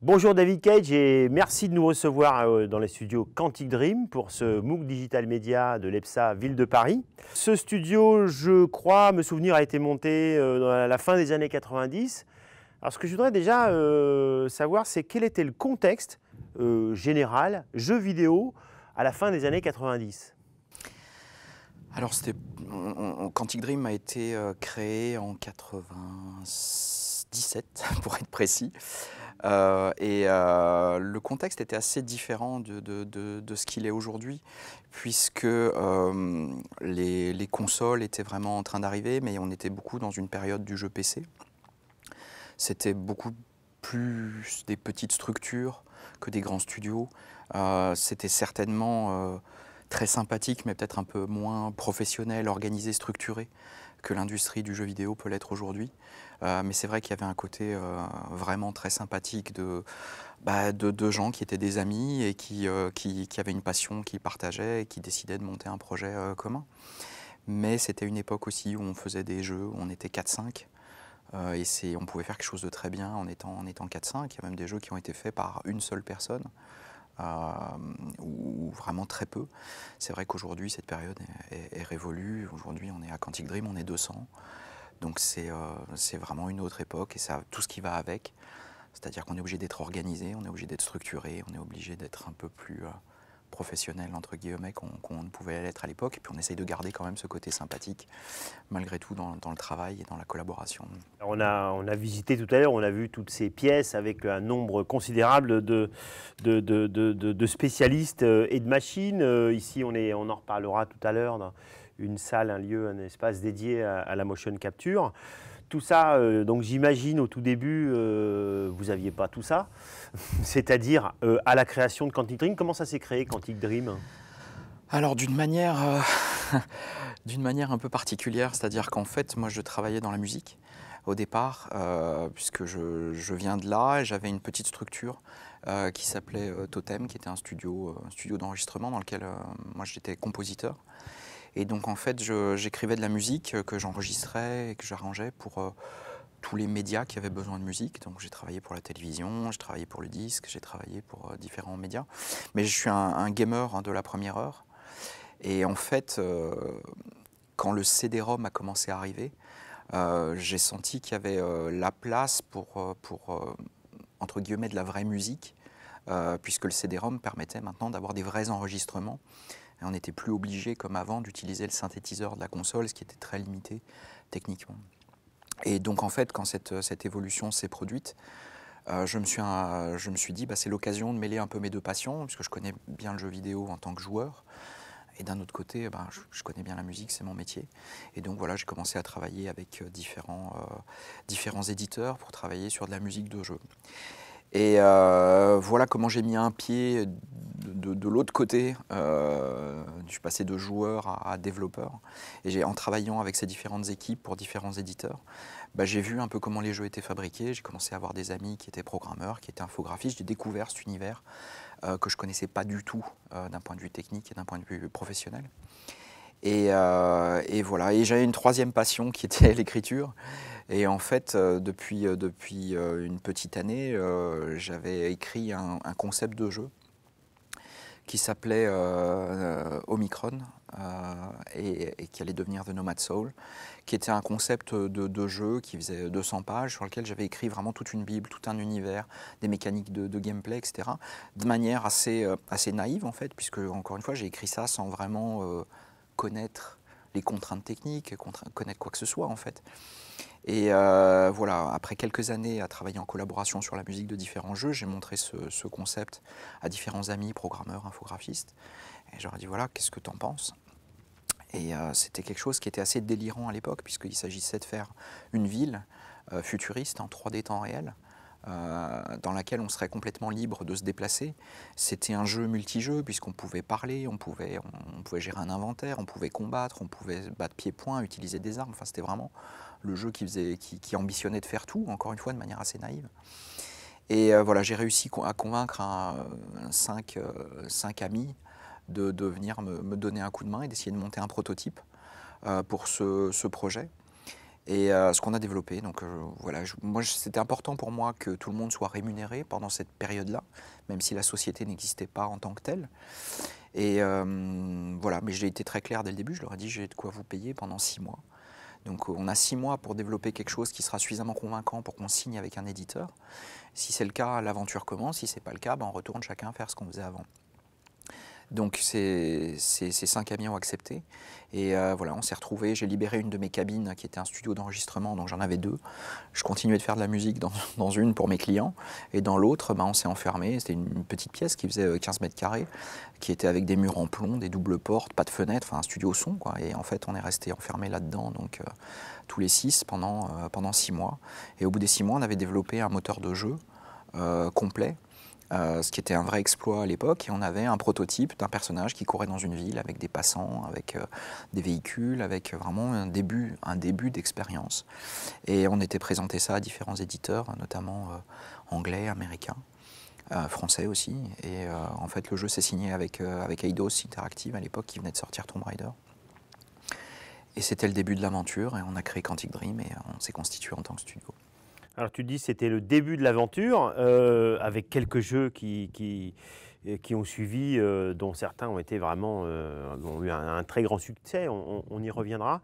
Bonjour David Cage et merci de nous recevoir euh, dans les studios Quantic Dream pour ce MOOC Digital Media de l'EPSA Ville de Paris. Ce studio, je crois me souvenir, a été monté à euh, la fin des années 90. Alors ce que je voudrais déjà euh, savoir, c'est quel était le contexte général, jeux vidéo, à la fin des années 90 alors, c'était Quantic Dream a été créé en 97, pour être précis. Euh, et euh, le contexte était assez différent de, ce qu'il est aujourd'hui, puisque euh, les, les, consoles étaient vraiment en train d'arriver, mais on était beaucoup dans une période du jeu PC. C'était beaucoup plus des petites structures que des grands studios. C'était certainement très sympathique, mais peut-être un peu moins professionnel, organisé, structuré que l'industrie du jeu vidéo peut l'être aujourd'hui. Euh, mais c'est vrai qu'il y avait un côté euh, vraiment très sympathique de, bah, gens qui étaient des amis et qui, euh, avaient une passion, qu'ils partageaient et qui décidaient de monter un projet commun. Mais c'était une époque aussi où on faisait des jeux, où on était 4-5. et on pouvait faire quelque chose de très bien en étant, en étant 4-5. Il y a même des jeux qui ont été faits par une seule personne. ou, vraiment très peu. C'est vrai qu'aujourd'hui, cette période est, est révolue. Aujourd'hui, on est à Quantic Dream, on est 200. Donc euh, c'est vraiment une autre époque et ça, tout ce qui va avec. C'est-à-dire qu'on est obligé d'être organisé, on est obligé d'être structuré, on est obligé d'être un peu plus euh, professionnel, entre guillemets, qu'on ne pouvait l'être à l'époque. Et puis on essaye de garder quand même ce côté sympathique, malgré tout, dans, dans le travail et dans la collaboration. on, a, on a visité tout à l'heure, on a vu toutes ces pièces avec un nombre considérable de, de, de, de spécialistes euh, et de machines. Ici, on, est, on en reparlera tout à l'heure une salle, un lieu, un espace dédié à, la motion capture. Tout ça, euh, donc j'imagine au tout début, euh, vous n'aviez pas tout ça, c'est-à-dire euh, à la création de Quantic Dream. Comment ça s'est créé, Quantic Dream Alors d'une manière, d'une manière un peu particulière, c'est-à-dire qu'en fait, moi je travaillais dans la musique au départ, puisque je, viens de là, j'avais une petite structure qui s'appelait Totem, qui était un studio, un studio d'enregistrement dans lequel moi j'étais compositeur. Et donc en fait, j'écrivais de la musique euh, que j'enregistrais et que j'arrangeais pour euh, tous les médias qui avaient besoin de musique. Donc j'ai travaillé pour la télévision, j'ai travaillé pour le disque, j'ai travaillé pour euh, différents médias. Mais je suis un, gamer hein, de la première heure. Et en fait, quand le CD-ROM a commencé à arriver, j'ai senti qu'il y avait la place pour, pour entre guillemets, de la vraie musique, puisque le CD-ROM permettait maintenant d'avoir des vrais enregistrements on n'était plus obligé, comme avant, d'utiliser le synthétiseur de la console, ce qui était très limité techniquement. Et donc, en fait, quand cette, euh, cette évolution s'est produite, euh, je, me suis je me suis dit, bah, c'est l'occasion de mêler un peu mes deux passions, puisque je connais bien le jeu vidéo en tant que joueur. Et d'un autre côté, ben, je, connais bien la musique, c'est mon métier. Et donc voilà, j'ai commencé à travailler avec euh, différents, différents éditeurs pour travailler sur de la musique de jeu. Et voilà comment j'ai mis un pied de, l'autre côté. Euh, je suis passé de joueur à, développeur. Et en travaillant avec ces différentes équipes pour différents éditeurs, bah, j'ai vu un peu comment les jeux étaient fabriqués. J'ai commencé à avoir des amis qui étaient programmeurs, qui étaient infographistes. J'ai découvert cet univers euh, que je ne connaissais pas du tout euh, d'un point de vue technique et d'un point de vue professionnel. Et, voilà. Et j'avais une troisième passion qui était l'écriture. Et en fait, depuis, depuis une petite année, j'avais écrit un, concept de jeu qui s'appelait euh, euh, Omicron euh, et, qui allait devenir The Nomad Soul, qui était un concept de, jeu qui faisait 200 pages, sur lequel j'avais écrit vraiment toute une Bible, tout un univers, des mécaniques de, gameplay, etc. De manière assez, assez naïve, en fait, puisque, encore une fois, j'ai écrit ça sans vraiment connaître les contraintes techniques, connaître quoi que ce soit, en fait. Et euh, voilà, après quelques années à travailler en collaboration sur la musique de différents jeux, j'ai montré ce, concept à différents amis, programmeurs, infographistes. Et j'aurais dit voilà, qu'est-ce que t'en penses Et euh, c'était quelque chose qui était assez délirant à l'époque, puisqu'il s'agissait de faire une ville euh, futuriste en 3D temps réel. Euh, dans laquelle on serait complètement libre de se déplacer. C'était un jeu multijeu puisqu'on pouvait parler, on pouvait, gérer un inventaire, on pouvait combattre, on pouvait battre pied-point, utiliser des armes. Enfin, c'était vraiment le jeu qui, faisait, qui, ambitionnait de faire tout, encore une fois de manière assez naïve. Et euh, voilà, j'ai réussi à convaincre euh, cinq, amis de, venir me, donner un coup de main et d'essayer de monter un prototype pour ce projet et euh, ce qu'on a développé. Donc euh, voilà, moi c'était important pour moi que tout le monde soit rémunéré pendant cette période-là, même si la société n'existait pas en tant que telle. Et euh, voilà, mais j'ai été très clair dès le début, je leur ai dit j'ai de quoi vous payer pendant six mois. Donc on a six mois pour développer quelque chose qui sera suffisamment convaincant pour qu'on signe avec un éditeur. Si c'est le cas, l'aventure commence. Si ce n'est pas le cas, ben, on retourne chacun faire ce qu'on faisait avant. Donc ces, cinq amis ont accepté. Et euh, voilà, on s'est retrouvés. J'ai libéré une de mes cabines qui était un studio d'enregistrement, donc j'en avais deux. Je continuais de faire de la musique dans, une pour mes clients. Et dans l'autre, ben, on s'est enfermé. C'était une petite pièce qui faisait 15 euh, mètres carrés, qui était avec des murs en plomb, des doubles portes, pas de fenêtres, enfin un studio son. Et en fait, on est resté enfermé là-dedans, donc euh, tous les six pendant, pendant six mois. Et au bout des six mois, on avait développé un moteur de jeu complet euh, ce qui était un vrai exploit à l'époque. Et on avait un prototype d'un personnage qui courait dans une ville avec des passants, avec euh, des véhicules, avec vraiment un début, un début d'expérience. Et on était présenté ça à différents éditeurs, notamment euh, anglais, américains. français aussi. Et en fait, le jeu s'est signé avec, avec Eidos Interactive à l'époque qui venait de sortir Tomb Raider. Et c'était le début de l'aventure et on a créé Quantic Dream et on s'est constitué en tant que studio. Alors tu dis c'était le début de l'aventure euh, avec quelques jeux qui, euh, ont suivi, euh, dont certains ont été vraiment eu un, très grand succès. On, on y reviendra.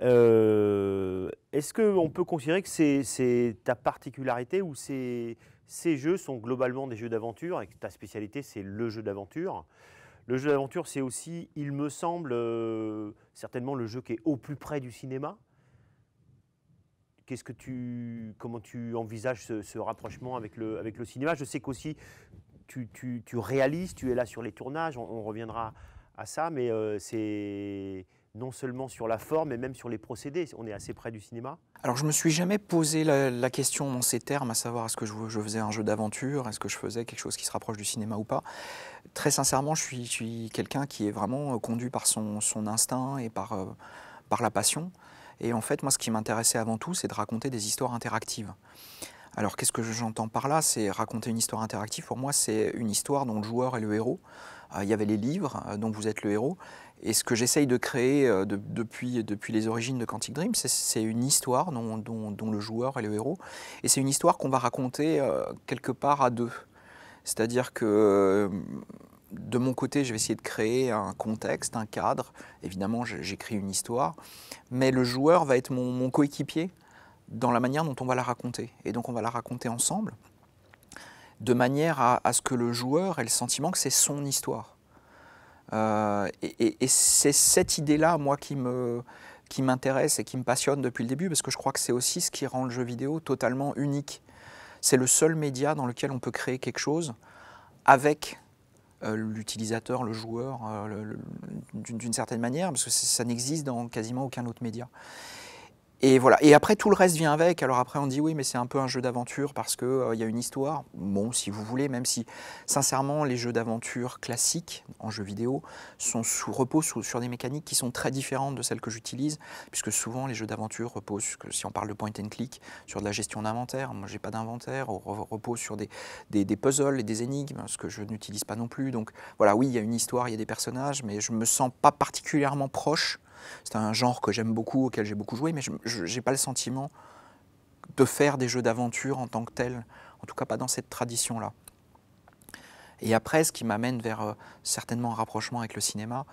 Est-ce qu'on peut considérer que c'est ta particularité ou ces jeux sont globalement des jeux d'aventure et que ta spécialité c'est le jeu d'aventure Le jeu d'aventure c'est aussi, il me semble, certainement le jeu qui est au plus près du cinéma. Qu'est-ce que tu, comment tu envisages ce, rapprochement avec le, avec le cinéma Je sais qu'aussi tu, réalises, tu es là sur les tournages, on, reviendra à ça, mais euh, c'est non seulement sur la forme, mais même sur les procédés. On est assez près du cinéma. Alors je me suis jamais posé la, question dans ces termes, à savoir est-ce que je, faisais un jeu d'aventure, est-ce que je faisais quelque chose qui se rapproche du cinéma ou pas. Très sincèrement, je suis, quelqu'un qui est vraiment conduit par son, instinct et par, euh, par la passion. Et en fait, moi, ce qui m'intéressait avant tout, c'est de raconter des histoires interactives. Alors, qu'est-ce que j'entends par là C'est raconter une histoire interactive. Pour moi, c'est une histoire dont le joueur est le héros. Euh, il y avait les livres euh, dont vous êtes le héros. Et ce que j'essaye de créer euh, depuis, depuis les origines de Quantic Dream, c'est une histoire dont, le joueur est le héros. Et c'est une histoire qu'on va raconter quelque part à deux. C'est-à-dire que de mon côté, je vais essayer de créer un contexte, un cadre. Évidemment, j'écris une histoire, mais le joueur va être mon, coéquipier dans la manière dont on va la raconter. Et donc, on va la raconter ensemble, de manière à, ce que le joueur ait le sentiment que c'est son histoire. Euh, et, c'est cette idée-là, moi, qui me qui m'intéresse et qui me passionne depuis le début, parce que je crois que c'est aussi ce qui rend le jeu vidéo totalement unique. C'est le seul média dans lequel on peut créer quelque chose avec euh, l'utilisateur, le joueur, euh, d'une certaine manière, parce que ça n'existe dans quasiment aucun autre média. Et voilà. Et après, tout le reste vient avec. Alors après, on dit oui, mais c'est un peu un jeu d'aventure parce qu'il euh, il y a une histoire. Bon, si vous voulez, même si, sincèrement, les jeux d'aventure classiques en jeu vidéo sont sous, reposent sur des mécaniques qui sont très différentes de celles que j'utilise, puisque souvent, les jeux d'aventure reposent, si on parle de point and click, sur de la gestion d'inventaire. Moi, j'ai pas d'inventaire. repose sur des, des, puzzles et des énigmes, ce que je n'utilise pas non plus. Donc voilà, oui, il y a une histoire, il y a des personnages, mais je me sens pas particulièrement proche c'est un genre que j'aime beaucoup, auquel j'ai beaucoup joué, mais je n'ai pas le sentiment de faire des jeux d'aventure en tant que tel, en tout cas pas dans cette tradition-là. Et après, ce qui m'amène vers euh, certainement un rapprochement avec le cinéma,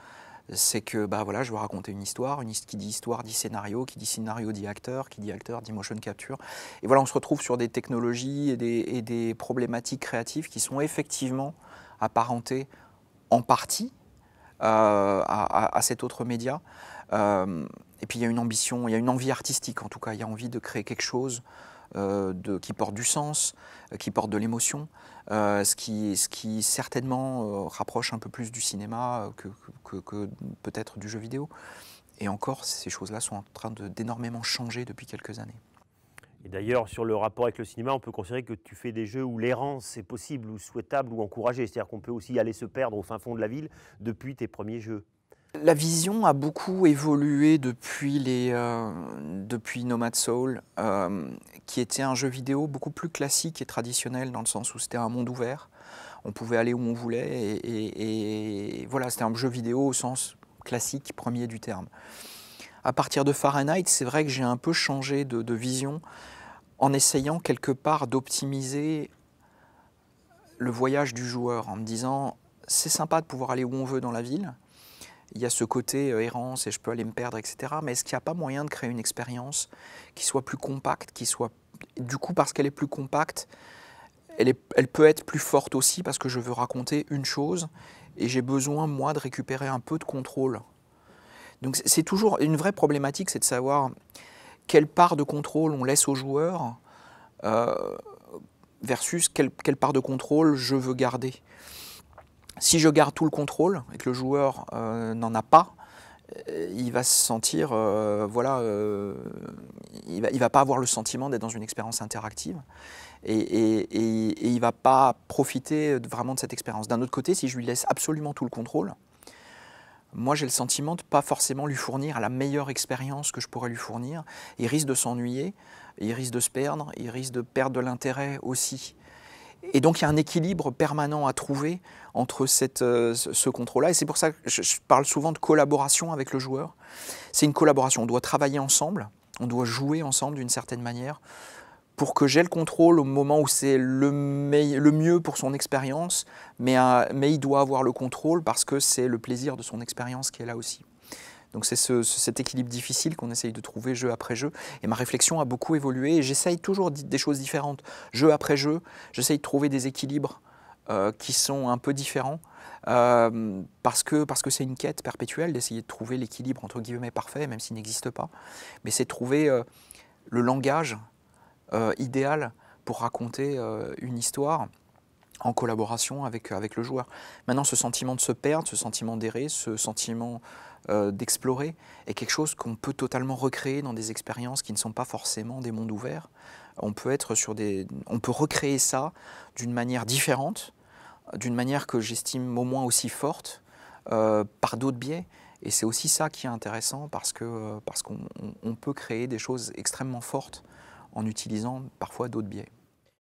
c'est que bah voilà, je vais raconter une histoire, qui dit histoire dit scénario, qui dit scénario dit acteur, qui dit acteur dit motion capture. Et voilà, on se retrouve sur des technologies et des problématiques créatives qui sont effectivement apparentées en partie euh, à, cet autre média. Euh, et puis il y a une ambition, il y a une envie artistique en tout cas, il y a envie de créer quelque chose euh, de, qui porte du sens, qui porte de l'émotion, ce, qui, ce qui certainement rapproche un peu plus du cinéma que, que, que peut-être du jeu vidéo. Et encore, ces choses-là sont en train d'énormément changer depuis quelques années. Et d'ailleurs, sur le rapport avec le cinéma, on peut considérer que tu fais des jeux où l'errance est possible ou souhaitable ou encouragée. C'est-à-dire qu'on peut aussi aller se perdre au fin fond de la ville depuis tes premiers jeux. La vision a beaucoup évolué depuis, les, euh, depuis Nomad Soul, euh, qui était un jeu vidéo beaucoup plus classique et traditionnel dans le sens où c'était un monde ouvert. On pouvait aller où on voulait et, et voilà, c'était un jeu vidéo au sens classique premier du terme à partir de Fahrenheit, c'est vrai que j'ai un peu changé de, vision en essayant quelque part d'optimiser le voyage du joueur en me disant c'est sympa de pouvoir aller où on veut dans la ville, il y a ce côté euh, errance et je peux aller me perdre, etc. Mais est-ce qu'il n'y a pas moyen de créer une expérience qui soit plus compacte, qui soit du coup parce qu'elle est plus compacte, elle peut être plus forte aussi parce que je veux raconter une chose et j'ai besoin moi de récupérer un peu de contrôle donc c'est toujours une vraie problématique, c'est de savoir quelle part de contrôle on laisse au joueur euh, versus quelle, part de contrôle je veux garder. Si je garde tout le contrôle et que le joueur euh, n'en a pas, euh, il va se sentir, voilà, il, va, va pas avoir le sentiment d'être dans une expérience interactive et, et, et, il va pas profiter vraiment de cette expérience. D'un autre côté, si je lui laisse absolument tout le contrôle, moi j'ai le sentiment de ne pas forcément lui fournir la meilleure expérience que je pourrais lui fournir. Il risque de s'ennuyer, il risque de se perdre, il risque de perdre de l'intérêt aussi. Et donc il y a un équilibre permanent à trouver entre cette, euh, ce contrôle-là. Et c'est pour ça que je parle souvent de collaboration avec le joueur. C'est une collaboration, on doit travailler ensemble, on doit jouer ensemble d'une certaine manière pour que j'ai le contrôle au moment où c'est le, le mieux pour son expérience, mais, mais il doit avoir le contrôle parce que c'est le plaisir de son expérience qui est là aussi. Donc c'est cet équilibre difficile qu'on essaye de trouver jeu après jeu. Et ma réflexion a beaucoup évolué et j'essaye toujours des choses différentes. Jeu après jeu, j'essaye de trouver des équilibres euh, qui sont un peu différents. Euh, parce que c'est parce que une quête perpétuelle d'essayer de trouver l'équilibre entre guillemets parfait, même s'il n'existe pas. Mais c'est trouver euh, le langage euh, idéal pour raconter euh, une histoire en collaboration avec, euh, avec le joueur. Maintenant, ce sentiment de se perdre, ce sentiment d'errer, ce sentiment d'explorer est quelque chose qu'on peut totalement recréer dans des expériences qui ne sont pas forcément des mondes ouverts. On peut, être sur des, on peut recréer ça d'une manière différente, d'une manière que j'estime au moins aussi forte, par d'autres biais. Et c'est aussi ça qui est intéressant parce qu'on parce qu'on peut créer des choses extrêmement fortes en utilisant parfois d'autres biais.